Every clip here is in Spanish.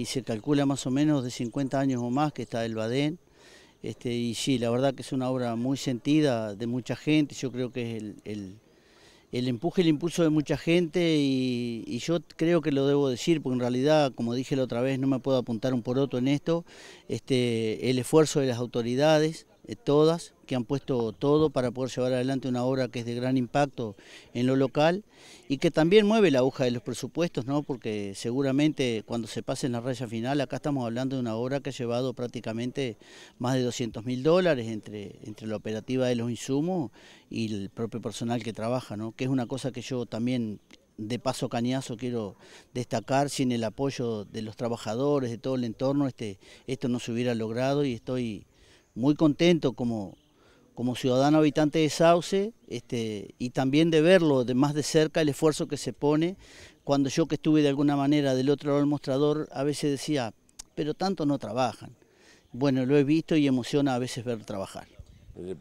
y se calcula más o menos de 50 años o más que está el Badén. Este, y sí, la verdad que es una obra muy sentida de mucha gente, yo creo que es el, el, empuje, el impulso de mucha gente y, yo creo que lo debo decir, porque en realidad, como dije la otra vez, no me puedo apuntar un poroto en esto, este, el esfuerzo de las autoridades, eh, todas, que han puesto todo para poder llevar adelante una obra que es de gran impacto en lo local y que también mueve la aguja de los presupuestos, ¿no? porque seguramente cuando se pase en la raya final, acá estamos hablando de una obra que ha llevado prácticamente más de 200 mil dólares entre, entre la operativa de los insumos y el propio personal que trabaja, ¿no? que es una cosa que yo también de paso cañazo quiero destacar, sin el apoyo de los trabajadores, de todo el entorno, este, esto no se hubiera logrado y estoy muy contento como, como ciudadano habitante de Sauce este, y también de verlo de más de cerca el esfuerzo que se pone. Cuando yo que estuve de alguna manera del otro lado del mostrador, a veces decía, pero tanto no trabajan. Bueno, lo he visto y emociona a veces ver trabajar.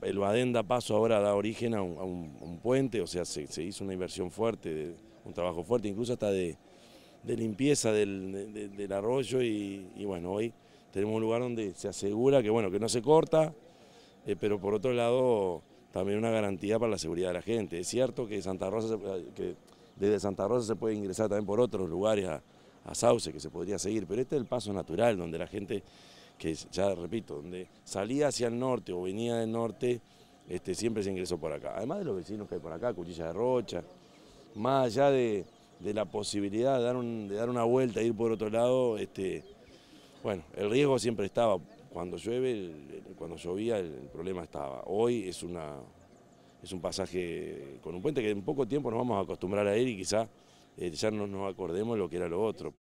El, Badén da paso ahora, da origen a un, puente, o sea, se, se, hizo una inversión fuerte, un trabajo fuerte, incluso hasta de, limpieza del, arroyo y bueno, hoy tenemos un lugar donde se asegura que, bueno, que no se corta, eh, pero por otro lado también una garantía para la seguridad de la gente. Es cierto que, Santa Rosa eh, que desde Santa Rosa se puede ingresar también por otros lugares a, Sauce, que se podría seguir, pero este es el paso natural, donde la gente, que ya repito, donde salía hacia el norte o venía del norte, este, siempre se ingresó por acá. Además de los vecinos que hay por acá, Cuchilla de Rocha, más allá de, la posibilidad de dar, de dar una vuelta, ir por otro lado, este, bueno, el riesgo siempre estaba. Cuando llueve, cuando llovía, el problema estaba. Hoy es, una, es un pasaje con un puente que en poco tiempo nos vamos a acostumbrar a él y quizá eh, ya no nos acordemos lo que era lo otro.